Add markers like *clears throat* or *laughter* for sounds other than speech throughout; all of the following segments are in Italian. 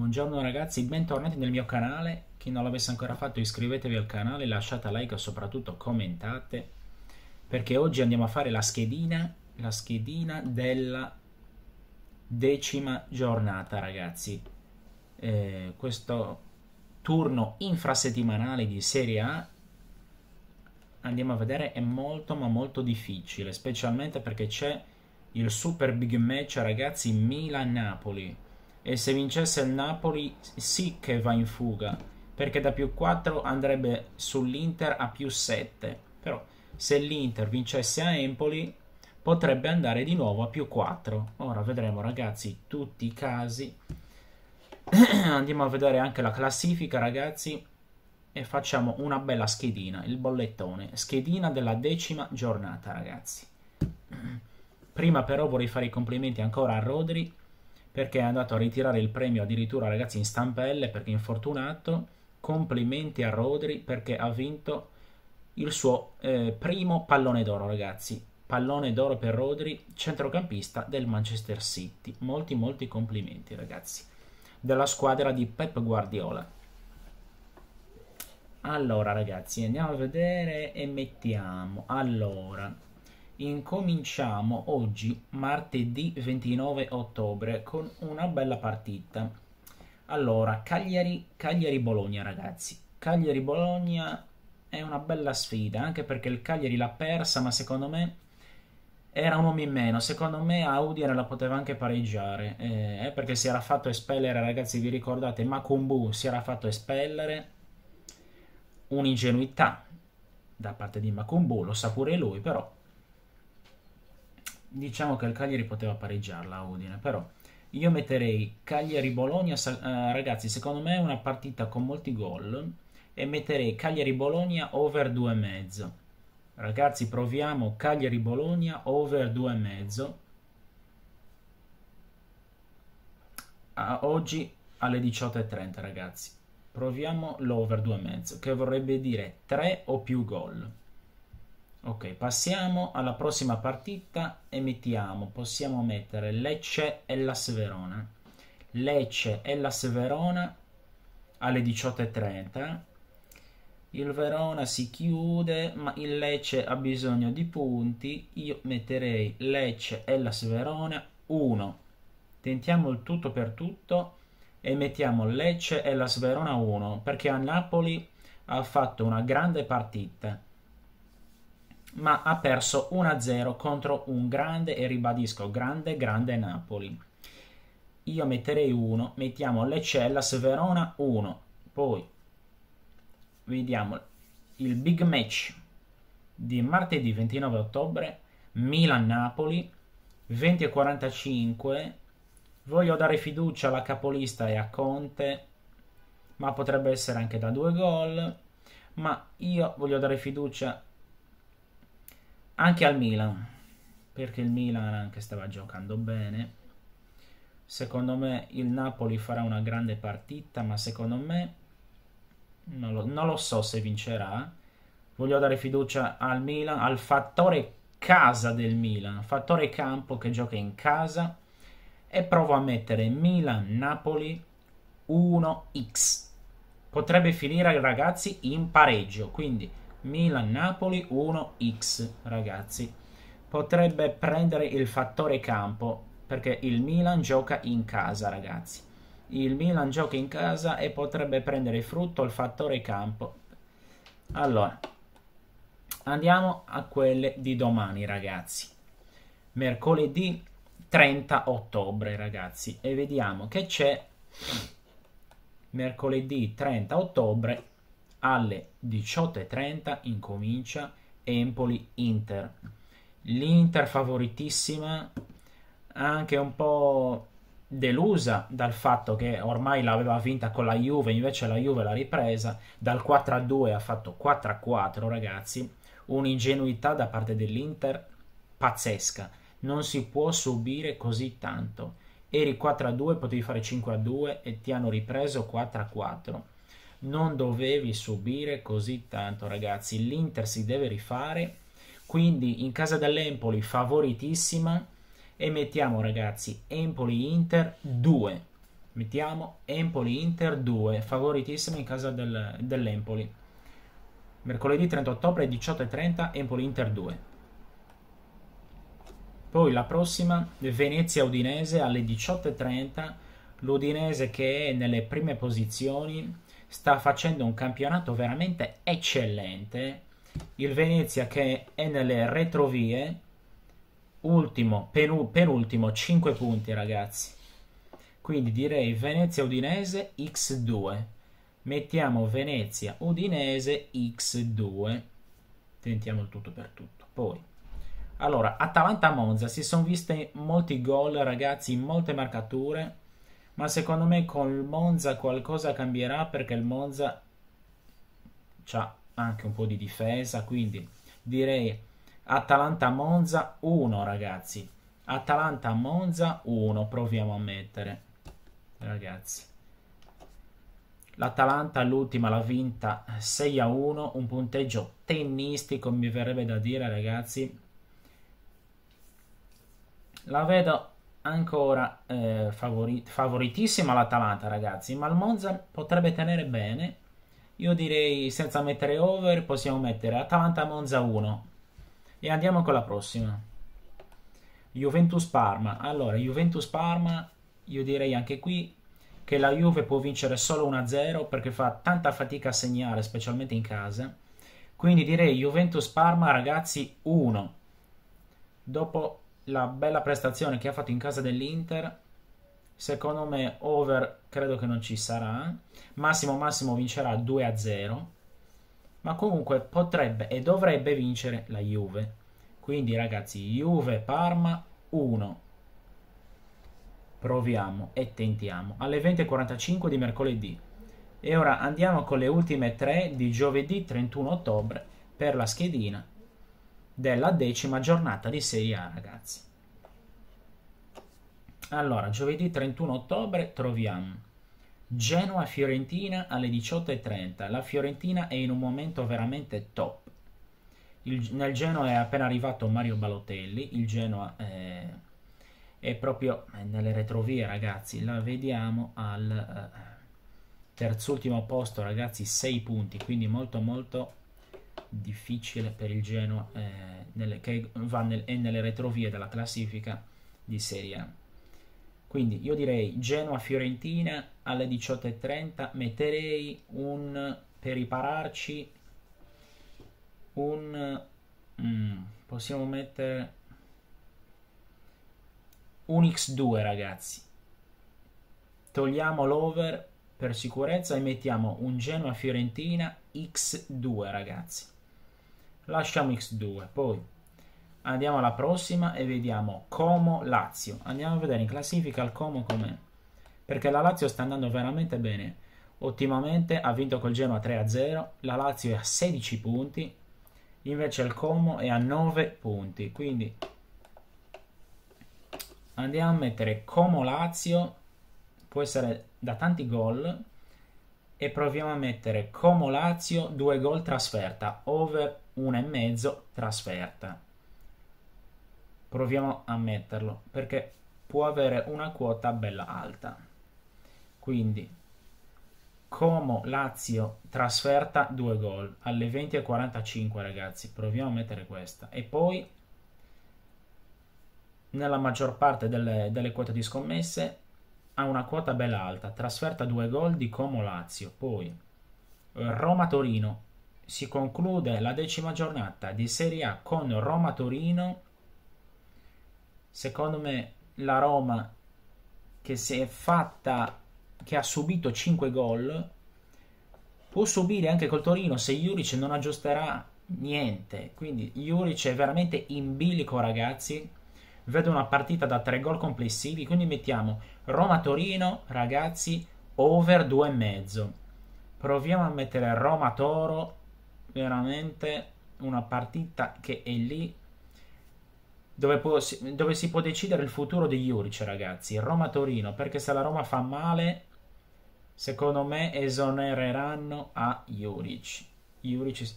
Buongiorno ragazzi, bentornati nel mio canale. Chi non l'avesse ancora fatto iscrivetevi al canale, lasciate like e soprattutto commentate perché oggi andiamo a fare la schedina, la schedina della decima giornata ragazzi. Eh, questo turno infrasettimanale di Serie A andiamo a vedere è molto ma molto difficile, specialmente perché c'è il super big match ragazzi Milan-Napoli e se vincesse il Napoli sì che va in fuga, perché da più 4 andrebbe sull'Inter a più 7. Però se l'Inter vincesse a Empoli potrebbe andare di nuovo a più 4. Ora vedremo ragazzi tutti i casi. *clears throat* Andiamo a vedere anche la classifica ragazzi e facciamo una bella schedina, il bollettone, schedina della decima giornata ragazzi. *clears throat* Prima però vorrei fare i complimenti ancora a Rodri perché è andato a ritirare il premio addirittura ragazzi in stampelle perché infortunato. Complimenti a Rodri perché ha vinto il suo eh, primo pallone d'oro ragazzi. Pallone d'oro per Rodri, centrocampista del Manchester City. Molti molti complimenti ragazzi della squadra di Pep Guardiola. Allora ragazzi, andiamo a vedere e mettiamo. Allora, Incominciamo oggi, martedì 29 ottobre, con una bella partita. Allora, Cagliari, Cagliari-Bologna, ragazzi. Cagliari-Bologna è una bella sfida, anche perché il Cagliari l'ha persa, ma secondo me era un uomo in meno. Secondo me Audiere la poteva anche pareggiare, eh, eh, perché si era fatto espellere, ragazzi, vi ricordate, Makumbu si era fatto espellere. Un'ingenuità da parte di Makumbu, lo sa pure lui, però diciamo che il Cagliari poteva pareggiarla a Udine, però io metterei Cagliari-Bologna, eh, ragazzi, secondo me è una partita con molti gol e metterei Cagliari-Bologna over 2,5. Ragazzi, proviamo Cagliari-Bologna over 2,5. Oggi alle 18.30 ragazzi proviamo l'over 2,5 che vorrebbe dire 3 o più gol Ok, passiamo alla prossima partita e mettiamo, possiamo mettere Lecce e la Severona. Lecce e Las Verona alle 18.30. Il Verona si chiude, ma il Lecce ha bisogno di punti. Io metterei Lecce e la Severona 1. Tentiamo il tutto per tutto e mettiamo Lecce e la Verona 1 perché a Napoli ha fatto una grande partita ma ha perso 1-0 contro un grande e ribadisco grande grande Napoli. Io metterei 1, mettiamo l'Eccellas Verona 1, poi vediamo il big match di martedì 29 ottobre Milan-Napoli 20.45 voglio dare fiducia alla capolista e a Conte ma potrebbe essere anche da due gol ma io voglio dare fiducia anche al Milan, perché il Milan anche stava giocando bene. Secondo me il Napoli farà una grande partita, ma secondo me non lo, non lo so se vincerà. Voglio dare fiducia al Milan, al fattore casa del Milan, fattore campo che gioca in casa e provo a mettere Milan-Napoli 1x. Potrebbe finire ragazzi in pareggio, quindi Milan-Napoli 1x, ragazzi. Potrebbe prendere il fattore campo, perché il Milan gioca in casa, ragazzi. Il Milan gioca in casa e potrebbe prendere frutto il fattore campo. Allora, andiamo a quelle di domani, ragazzi. Mercoledì 30 ottobre, ragazzi. E vediamo che c'è mercoledì 30 ottobre alle 18.30 incomincia Empoli-Inter. L'Inter favoritissima, anche un po' delusa dal fatto che ormai l'aveva vinta con la Juve, invece la Juve l'ha ripresa, dal 4-2 a ha fatto 4-4 a ragazzi, un'ingenuità da parte dell'Inter pazzesca, non si può subire così tanto. Eri 4-2, a potevi fare 5-2 a e ti hanno ripreso 4-4 a non dovevi subire così tanto ragazzi l'Inter si deve rifare quindi in casa dell'Empoli favoritissima e mettiamo ragazzi Empoli-Inter 2 mettiamo Empoli-Inter 2 favoritissima in casa del, dell'Empoli mercoledì 30 ottobre 18.30 Empoli-Inter 2 poi la prossima Venezia-Udinese alle 18.30 l'Udinese che è nelle prime posizioni sta facendo un campionato veramente eccellente. Il Venezia che è nelle retrovie, ultimo, peru, penultimo, 5 punti ragazzi. Quindi direi Venezia-Udinese x2. Mettiamo Venezia-Udinese x2. Tentiamo il tutto per tutto. Poi, allora, Atalanta-Monza si sono viste molti gol ragazzi, molte marcature ma secondo me con il Monza qualcosa cambierà perché il Monza ha anche un po' di difesa, quindi direi Atalanta-Monza 1 ragazzi, Atalanta-Monza 1, proviamo a mettere ragazzi. L'Atalanta l'ultima l'ha vinta 6 a 1, un punteggio tennistico mi verrebbe da dire ragazzi. La vedo ancora eh, favori favoritissima l'Atalanta ragazzi ma il Monza potrebbe tenere bene io direi senza mettere over possiamo mettere Atalanta-Monza 1 e andiamo con la prossima Juventus-Parma allora Juventus-Parma io direi anche qui che la Juve può vincere solo 1-0 perché fa tanta fatica a segnare specialmente in casa quindi direi Juventus-Parma ragazzi 1 dopo la bella prestazione che ha fatto in casa dell'Inter, secondo me over credo che non ci sarà. Eh. Massimo Massimo vincerà 2-0, ma comunque potrebbe e dovrebbe vincere la Juve. Quindi ragazzi, Juve Parma 1. Proviamo e tentiamo. Alle 20.45 di mercoledì. E ora andiamo con le ultime tre di giovedì 31 ottobre per la schedina della decima giornata di Serie A, ragazzi. Allora, giovedì 31 ottobre troviamo Genoa-Fiorentina alle 18.30. La Fiorentina è in un momento veramente top. Il, nel Genoa è appena arrivato Mario Balotelli. Il Genoa è, eh, è proprio eh, nelle retrovie, ragazzi. La vediamo al eh, terzultimo posto, ragazzi, 6 punti. Quindi molto molto difficile per il Genoa eh, nelle, che va nel, è nelle retrovie della classifica di Serie A. Quindi io direi Genoa-Fiorentina alle 18.30 metterei un, per ripararci, un, mm, possiamo mettere un X2 ragazzi. Togliamo l'over per sicurezza e mettiamo un Genoa-Fiorentina X2 ragazzi lasciamo x2 poi andiamo alla prossima e vediamo Como Lazio andiamo a vedere in classifica il Como com'è perché la Lazio sta andando veramente bene ottimamente ha vinto col Genoa 3 0 la Lazio è a 16 punti invece il Como è a 9 punti quindi andiamo a mettere Como Lazio può essere da tanti gol e proviamo a mettere Como Lazio 2 gol trasferta over una e 1,5 trasferta. Proviamo a metterlo perché può avere una quota bella alta. Quindi Como Lazio trasferta 2 gol alle 20.45 ragazzi, proviamo a mettere questa. E poi nella maggior parte delle, delle quote di scommesse ha una quota bella alta, trasferta 2 gol di Como Lazio. Poi Roma Torino si conclude la decima giornata di Serie A con Roma-Torino. Secondo me la Roma che si è fatta, che ha subito 5 gol, può subire anche col Torino se Juric non aggiusterà niente. Quindi Juric è veramente in bilico ragazzi. Vedo una partita da 3 gol complessivi, quindi mettiamo Roma-Torino, ragazzi, over 2,5. Proviamo a mettere Roma-Toro veramente una partita che è lì dove, può, dove si può decidere il futuro di Juric, ragazzi. Roma-Torino, perché se la Roma fa male, secondo me esonereranno a Juric. Juric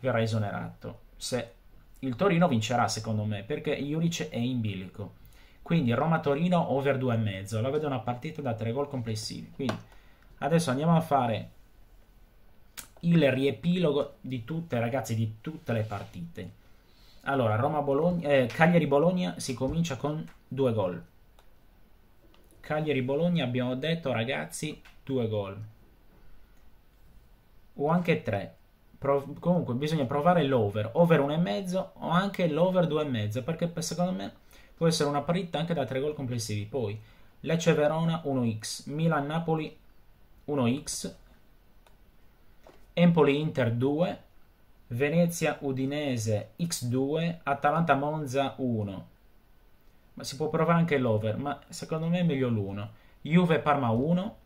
verrà esonerato. Se il Torino vincerà, secondo me, perché Juric è in bilico. Quindi Roma-Torino over 2,5. La vedo una partita da 3 gol complessivi. Quindi adesso andiamo a fare il riepilogo di tutte, ragazzi, di tutte le partite. Allora, Roma eh, Cagliari-Bologna si comincia con due gol. Cagliari-Bologna abbiamo detto, ragazzi, due gol. O anche tre. Pro comunque bisogna provare l'over, over uno e mezzo o anche l'over due e mezzo. perché secondo me può essere una partita anche da tre gol complessivi. Poi Lecce Verona 1x, Milan Napoli 1x, Empoli-Inter 2, Venezia-Udinese X2, Atalanta-Monza 1. Ma si può provare anche l'over, ma secondo me è meglio l'1. Juve-Parma 1.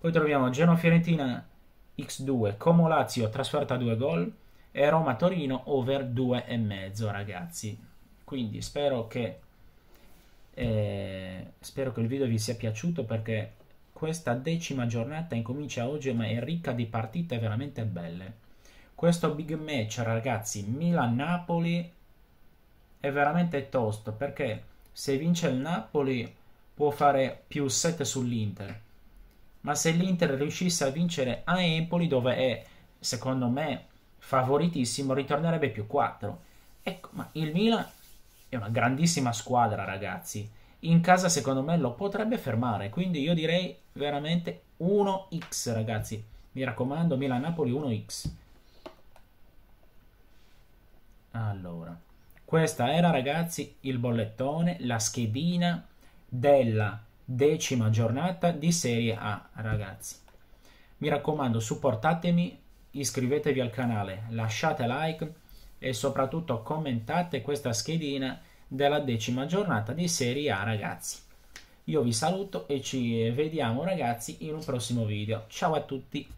Poi troviamo Genoa-Fiorentina X2, Como-Lazio trasferta 2 gol e Roma-Torino over 2,5 ragazzi. Quindi spero che, eh, spero che il video vi sia piaciuto perché questa decima giornata incomincia oggi ma è ricca di partite veramente belle. Questo big match ragazzi, Milan-Napoli è veramente tosto perché se vince il Napoli può fare più 7 sull'Inter. Ma se l'Inter riuscisse a vincere a Empoli dove è secondo me favoritissimo ritornerebbe più 4. Ecco, ma il Milan è una grandissima squadra, ragazzi. In casa, secondo me, lo potrebbe fermare. Quindi io direi veramente 1x ragazzi mi raccomando Milan-Napoli 1x allora questa era ragazzi il bollettone la schedina della decima giornata di Serie A ragazzi mi raccomando supportatemi iscrivetevi al canale lasciate like e soprattutto commentate questa schedina della decima giornata di Serie A ragazzi io vi saluto e ci vediamo ragazzi in un prossimo video. Ciao a tutti!